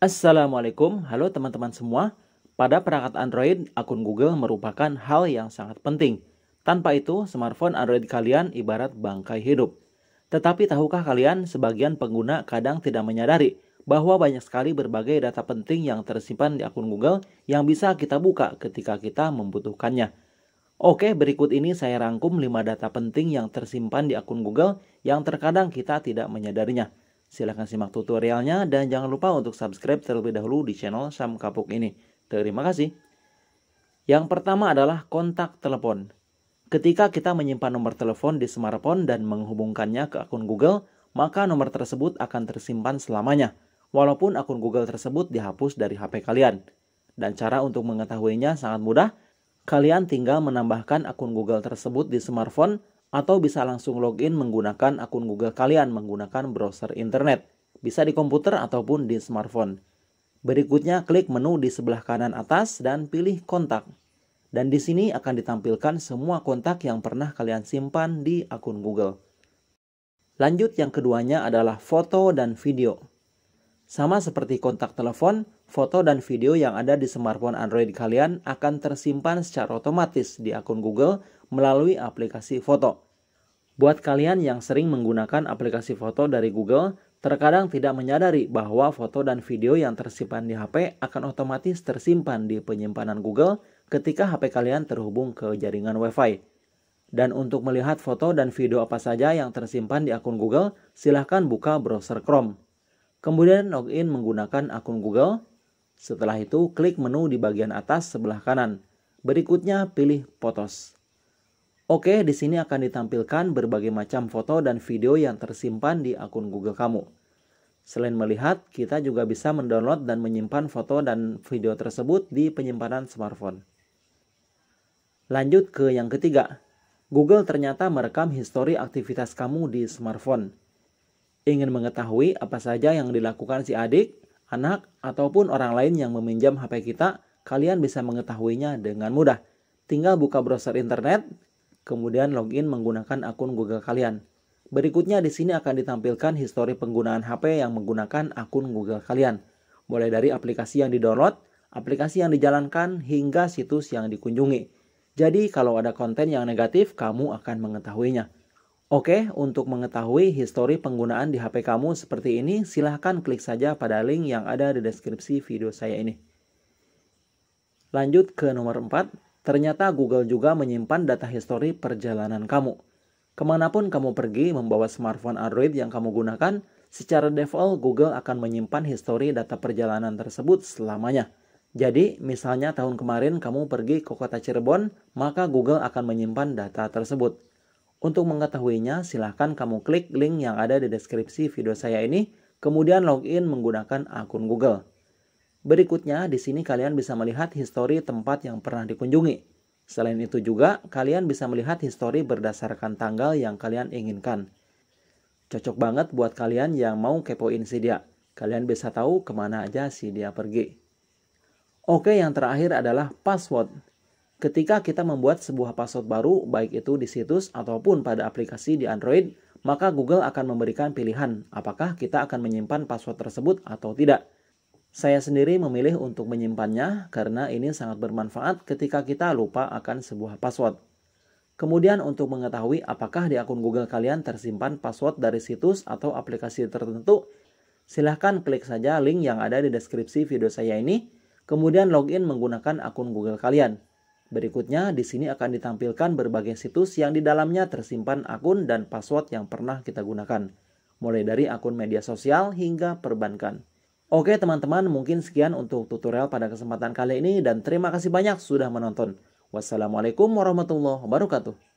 Assalamualaikum, halo teman-teman semua. Pada perangkat Android, akun Google merupakan hal yang sangat penting. Tanpa itu, smartphone Android kalian ibarat bangkai hidup. Tetapi tahukah kalian, sebagian pengguna kadang tidak menyadari bahwa banyak sekali berbagai data penting yang tersimpan di akun Google yang bisa kita buka ketika kita membutuhkannya. Oke, berikut ini saya rangkum 5 data penting yang tersimpan di akun Google yang terkadang kita tidak menyadarinya. Silahkan simak tutorialnya dan jangan lupa untuk subscribe terlebih dahulu di channel Sam Kapuk ini. Terima kasih. Yang pertama adalah kontak telepon. Ketika kita menyimpan nomor telepon di smartphone dan menghubungkannya ke akun Google, maka nomor tersebut akan tersimpan selamanya, walaupun akun Google tersebut dihapus dari HP kalian. Dan cara untuk mengetahuinya sangat mudah, kalian tinggal menambahkan akun Google tersebut di smartphone atau bisa langsung login menggunakan akun Google kalian menggunakan browser internet, bisa di komputer ataupun di smartphone. Berikutnya klik menu di sebelah kanan atas dan pilih kontak. Dan di sini akan ditampilkan semua kontak yang pernah kalian simpan di akun Google. Lanjut yang keduanya adalah foto dan video. Sama seperti kontak telepon, foto dan video yang ada di smartphone Android kalian akan tersimpan secara otomatis di akun Google melalui aplikasi foto. Buat kalian yang sering menggunakan aplikasi foto dari Google, terkadang tidak menyadari bahwa foto dan video yang tersimpan di HP akan otomatis tersimpan di penyimpanan Google ketika HP kalian terhubung ke jaringan WiFi. Dan untuk melihat foto dan video apa saja yang tersimpan di akun Google, silahkan buka browser Chrome. Kemudian login menggunakan akun Google. Setelah itu, klik menu di bagian atas sebelah kanan. Berikutnya, pilih Photos. Oke, di sini akan ditampilkan berbagai macam foto dan video yang tersimpan di akun Google kamu. Selain melihat, kita juga bisa mendownload dan menyimpan foto dan video tersebut di penyimpanan smartphone. Lanjut ke yang ketiga. Google ternyata merekam histori aktivitas kamu di smartphone. Ingin mengetahui apa saja yang dilakukan si adik, anak, ataupun orang lain yang meminjam HP kita, kalian bisa mengetahuinya dengan mudah. Tinggal buka browser internet, kemudian login menggunakan akun Google kalian. Berikutnya di sini akan ditampilkan histori penggunaan HP yang menggunakan akun Google kalian, mulai dari aplikasi yang didownload, aplikasi yang dijalankan, hingga situs yang dikunjungi. Jadi kalau ada konten yang negatif, kamu akan mengetahuinya. Oke, untuk mengetahui histori penggunaan di HP kamu seperti ini, silahkan klik saja pada link yang ada di deskripsi video saya ini. Lanjut ke nomor 4, Ternyata Google juga menyimpan data histori perjalanan kamu. Kemanapun kamu pergi membawa smartphone Android yang kamu gunakan, secara default Google akan menyimpan histori data perjalanan tersebut selamanya. Jadi, misalnya tahun kemarin kamu pergi ke kota Cirebon, maka Google akan menyimpan data tersebut. Untuk mengetahuinya, silahkan kamu klik link yang ada di deskripsi video saya ini, kemudian login menggunakan akun Google. Berikutnya, di sini kalian bisa melihat histori tempat yang pernah dikunjungi. Selain itu juga, kalian bisa melihat histori berdasarkan tanggal yang kalian inginkan. Cocok banget buat kalian yang mau kepoin si dia. Kalian bisa tahu kemana aja si dia pergi. Oke, yang terakhir adalah password. Ketika kita membuat sebuah password baru, baik itu di situs ataupun pada aplikasi di Android, maka Google akan memberikan pilihan apakah kita akan menyimpan password tersebut atau tidak. Saya sendiri memilih untuk menyimpannya karena ini sangat bermanfaat ketika kita lupa akan sebuah password. Kemudian untuk mengetahui apakah di akun Google kalian tersimpan password dari situs atau aplikasi tertentu, silahkan klik saja link yang ada di deskripsi video saya ini, kemudian login menggunakan akun Google kalian. Berikutnya, di sini akan ditampilkan berbagai situs yang di dalamnya tersimpan akun dan password yang pernah kita gunakan, mulai dari akun media sosial hingga perbankan. Oke teman-teman, mungkin sekian untuk tutorial pada kesempatan kali ini dan terima kasih banyak sudah menonton. Wassalamualaikum warahmatullahi wabarakatuh.